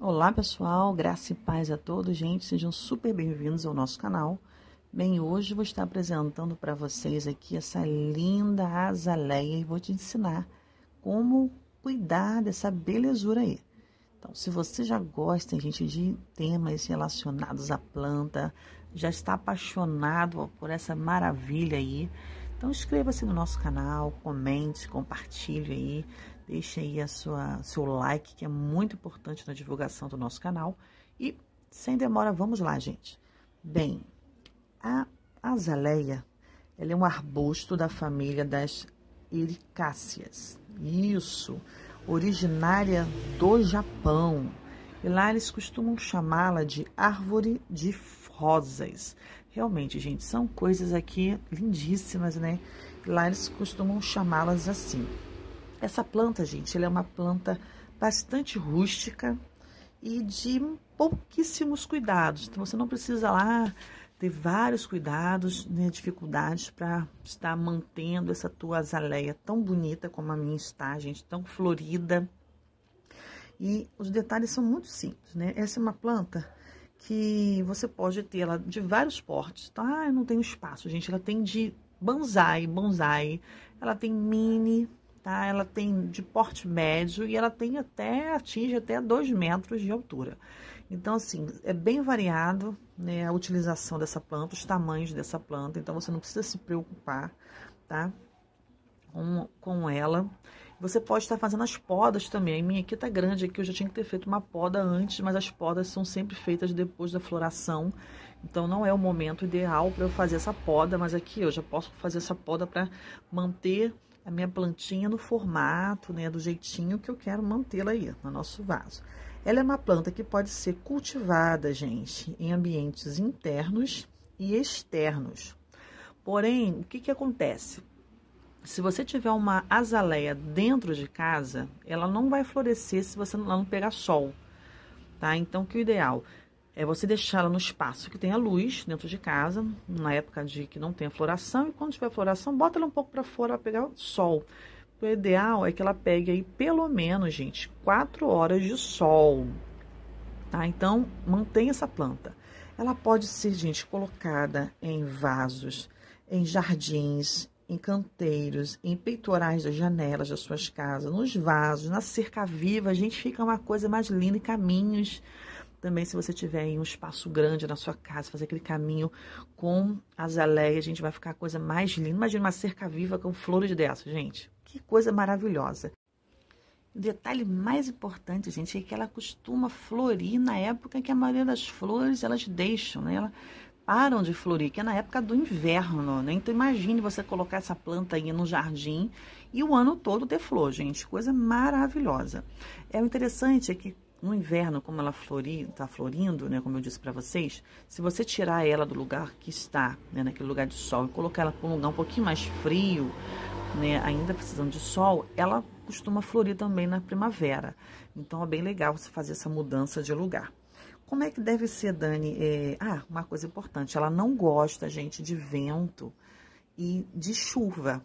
Olá pessoal, graça e paz a todos, gente. Sejam super bem-vindos ao nosso canal. Bem, hoje vou estar apresentando para vocês aqui essa linda azaleia e vou te ensinar como cuidar dessa belezura aí. Então, se você já gosta, gente, de temas relacionados à planta, já está apaixonado por essa maravilha aí, então inscreva-se no nosso canal, comente, compartilhe aí. Deixe aí a sua, seu like, que é muito importante na divulgação do nosso canal. E, sem demora, vamos lá, gente. Bem, a azaleia, ela é um arbusto da família das ericáceas. Isso, originária do Japão. E lá eles costumam chamá-la de árvore de rosas. Realmente, gente, são coisas aqui lindíssimas, né? E lá eles costumam chamá-las assim. Essa planta, gente, ela é uma planta bastante rústica e de pouquíssimos cuidados. Então, você não precisa lá ter vários cuidados, né, dificuldades para estar mantendo essa tua azaleia tão bonita como a minha está, gente, tão florida. E os detalhes são muito simples, né? Essa é uma planta que você pode ter ela de vários portes, Então, Ah, eu não tenho espaço, gente. Ela tem de bonsai, bonsai. Ela tem mini, tá? Ela tem de porte médio e ela tem até, atinge até 2 metros de altura. Então, assim, é bem variado né, a utilização dessa planta, os tamanhos dessa planta, então você não precisa se preocupar, tá? Com, com ela. Você pode estar fazendo as podas também. A minha aqui tá grande aqui, eu já tinha que ter feito uma poda antes, mas as podas são sempre feitas depois da floração. Então não é o momento ideal para eu fazer essa poda, mas aqui eu já posso fazer essa poda para manter a minha plantinha no formato, né, do jeitinho que eu quero mantê-la aí no nosso vaso. Ela é uma planta que pode ser cultivada, gente, em ambientes internos e externos. Porém, o que, que acontece? Se você tiver uma azaleia dentro de casa, ela não vai florescer se você não pegar sol, tá? Então, que o ideal? é você deixá-la no espaço que tenha luz dentro de casa, na época de que não tem floração, e quando tiver floração, bota ela um pouco para fora para pegar sol. O ideal é que ela pegue aí pelo menos, gente, quatro horas de sol. Tá? Então, mantenha essa planta. Ela pode ser, gente, colocada em vasos, em jardins, em canteiros, em peitorais das janelas das suas casas, nos vasos, na cerca viva. A gente fica uma coisa mais linda e caminhos também se você tiver em um espaço grande na sua casa, fazer aquele caminho com azaleia, a gente vai ficar a coisa mais linda. Imagina uma cerca viva com flores dessa, gente. Que coisa maravilhosa. O detalhe mais importante, gente, é que ela costuma florir na época que a maioria das flores elas deixam, né? Ela param de florir, que é na época do inverno, né? Então imagine você colocar essa planta aí no jardim e o ano todo ter flor, gente, coisa maravilhosa. É o interessante é que no inverno, como ela está florindo, né, como eu disse para vocês, se você tirar ela do lugar que está, né, naquele lugar de sol, e colocar ela para um lugar um pouquinho mais frio, né, ainda precisando de sol, ela costuma florir também na primavera. Então, é bem legal você fazer essa mudança de lugar. Como é que deve ser, Dani? É... Ah, uma coisa importante, ela não gosta, gente, de vento e de chuva,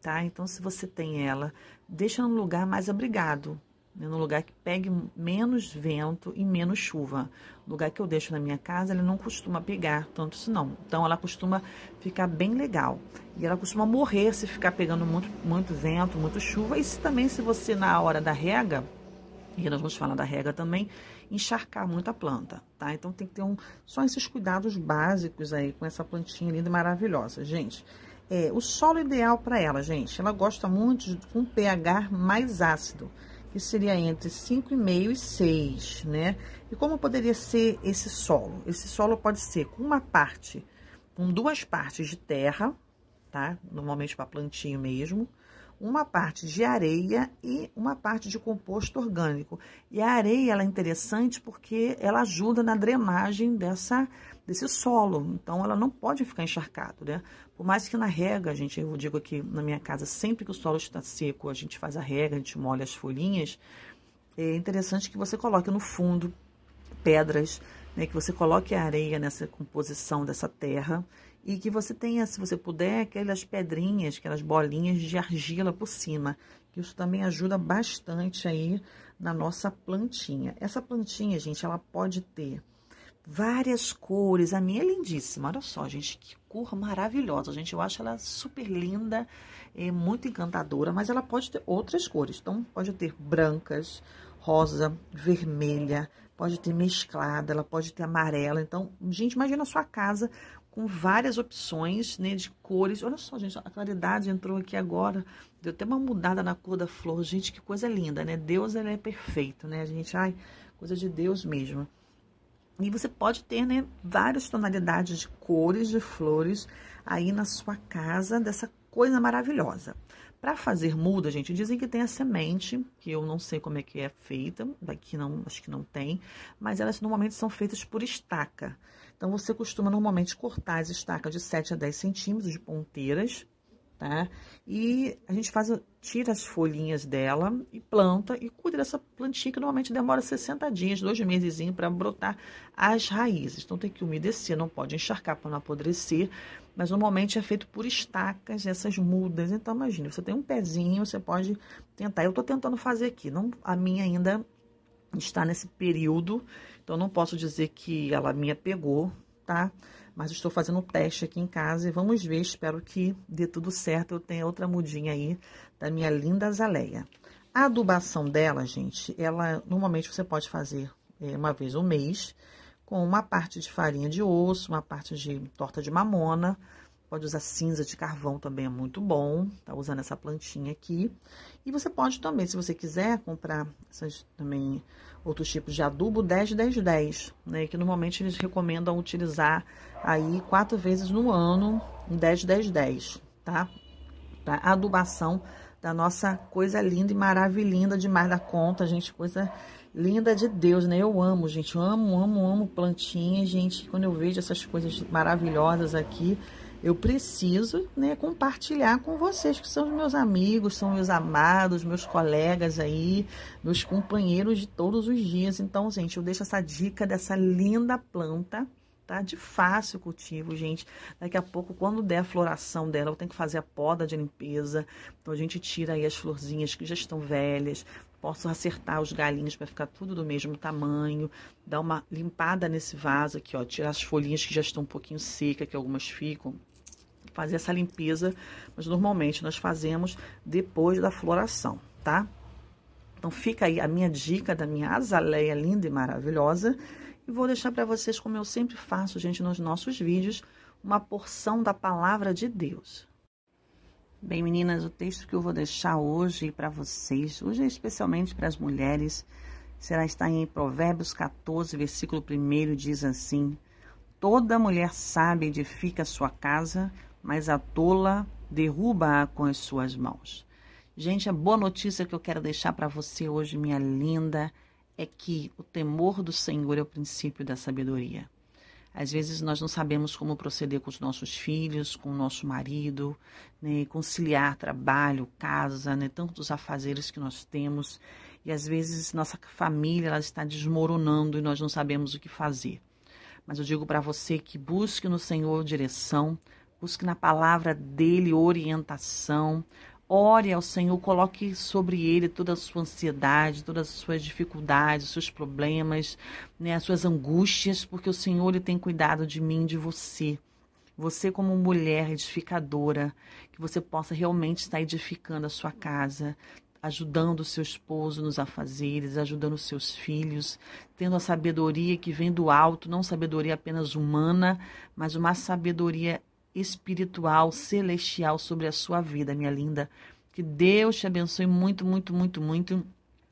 tá? Então, se você tem ela, deixa num lugar mais abrigado, né, no lugar que pegue menos vento e menos chuva. O lugar que eu deixo na minha casa, ele não costuma pegar tanto isso não. Então, ela costuma ficar bem legal. E ela costuma morrer se ficar pegando muito, muito vento, muito chuva. E se, também se você, na hora da rega, e nós vamos falar da rega também, encharcar muito a planta, tá? Então, tem que ter um, só esses cuidados básicos aí com essa plantinha linda e maravilhosa, gente. É, o solo ideal para ela, gente, ela gosta muito de, com pH mais ácido que seria entre 5,5 e 6, né? E como poderia ser esse solo? Esse solo pode ser com uma parte, com duas partes de terra, tá? Normalmente para plantinho mesmo, uma parte de areia e uma parte de composto orgânico. E a areia ela é interessante porque ela ajuda na drenagem dessa, desse solo, então ela não pode ficar encharcado, né? Por mais que na rega, gente, eu digo aqui na minha casa, sempre que o solo está seco, a gente faz a rega, a gente molha as folhinhas, é interessante que você coloque no fundo pedras, né, que você coloque a areia nessa composição dessa terra e que você tenha, se você puder, aquelas pedrinhas, aquelas bolinhas de argila por cima. Isso também ajuda bastante aí na nossa plantinha. Essa plantinha, gente, ela pode ter várias cores. A minha é lindíssima, olha só, gente, que cor maravilhosa, gente. Eu acho ela super linda, é muito encantadora, mas ela pode ter outras cores. Então, pode ter brancas, rosa, vermelha, pode ter mesclada, ela pode ter amarela. Então, gente, imagina a sua casa com várias opções, né, de cores. Olha só, gente, a claridade entrou aqui agora, deu até uma mudada na cor da flor. Gente, que coisa linda, né? Deus, ele é perfeito, né, gente? Ai, coisa de Deus mesmo. E você pode ter, né, várias tonalidades de cores de flores aí na sua casa dessa coisa maravilhosa. Para fazer muda, gente, dizem que tem a semente, que eu não sei como é que é feita, daqui não, acho que não tem, mas elas normalmente são feitas por estaca. Então você costuma normalmente cortar as estacas de 7 a 10 centímetros de ponteiras tá? E a gente faz, tira as folhinhas dela e planta e cuida dessa plantinha que normalmente demora 60 dias, dois meses para brotar as raízes. Então tem que umedecer, não pode encharcar para não apodrecer, mas normalmente é feito por estacas, essas mudas. Então imagina, você tem um pezinho, você pode tentar. Eu estou tentando fazer aqui, não a minha ainda está nesse período, então não posso dizer que ela minha pegou, tá? Mas estou fazendo um teste aqui em casa e vamos ver. Espero que dê tudo certo. Eu tenho outra mudinha aí da minha linda azaleia. A adubação dela, gente, ela normalmente você pode fazer é, uma vez ao mês, com uma parte de farinha de osso, uma parte de torta de mamona, Pode usar cinza de carvão também, é muito bom. Tá usando essa plantinha aqui. E você pode também, se você quiser, comprar essas, também outros tipos de adubo 10, 10, 10, né? Que normalmente eles recomendam utilizar aí quatro vezes no ano, 10, 10, 10, tá? Pra adubação da nossa coisa linda e maravilhosa demais da conta, gente, coisa linda de Deus, né? Eu amo, gente, eu amo, amo, amo plantinha, gente. Quando eu vejo essas coisas maravilhosas aqui, eu preciso né, compartilhar com vocês, que são os meus amigos, são meus amados, meus colegas aí, meus companheiros de todos os dias. Então, gente, eu deixo essa dica dessa linda planta, tá? De fácil cultivo, gente. Daqui a pouco, quando der a floração dela, eu tenho que fazer a poda de limpeza. Então, a gente tira aí as florzinhas que já estão velhas. Posso acertar os galinhos para ficar tudo do mesmo tamanho. Dar uma limpada nesse vaso aqui, ó. Tirar as folhinhas que já estão um pouquinho secas, que algumas ficam fazer essa limpeza, mas normalmente nós fazemos depois da floração, tá? Então fica aí a minha dica da minha azaleia linda e maravilhosa. E vou deixar para vocês, como eu sempre faço, gente, nos nossos vídeos, uma porção da palavra de Deus. Bem, meninas, o texto que eu vou deixar hoje para vocês, hoje é especialmente para as mulheres, será estar em Provérbios 14, versículo 1, diz assim: Toda mulher sabe edifica sua casa, mas a tola derruba-a com as suas mãos. Gente, a boa notícia que eu quero deixar para você hoje, minha linda, é que o temor do Senhor é o princípio da sabedoria. Às vezes nós não sabemos como proceder com os nossos filhos, com o nosso marido, né? conciliar trabalho, casa, né? tantos afazeres que nós temos. E às vezes nossa família ela está desmoronando e nós não sabemos o que fazer. Mas eu digo para você que busque no Senhor direção Busque na palavra dele orientação. Ore ao Senhor, coloque sobre ele toda a sua ansiedade, todas as suas dificuldades, os seus problemas, né, as suas angústias, porque o Senhor ele tem cuidado de mim, de você. Você, como mulher edificadora, que você possa realmente estar edificando a sua casa, ajudando o seu esposo nos afazeres, ajudando os seus filhos, tendo a sabedoria que vem do alto, não sabedoria apenas humana, mas uma sabedoria espiritual, celestial sobre a sua vida, minha linda. Que Deus te abençoe muito, muito, muito, muito.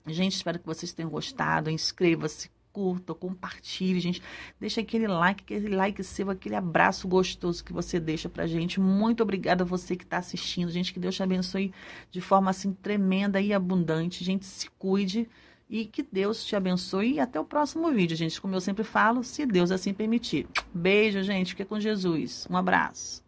Gente, espero que vocês tenham gostado. Inscreva-se, curta, compartilhe, gente. Deixa aquele like, aquele like seu, aquele abraço gostoso que você deixa pra gente. Muito obrigada a você que está assistindo, gente. Que Deus te abençoe de forma assim tremenda e abundante. Gente, se cuide e que Deus te abençoe. E até o próximo vídeo, gente. Como eu sempre falo, se Deus assim permitir. Beijo, gente. Fica com Jesus. Um abraço.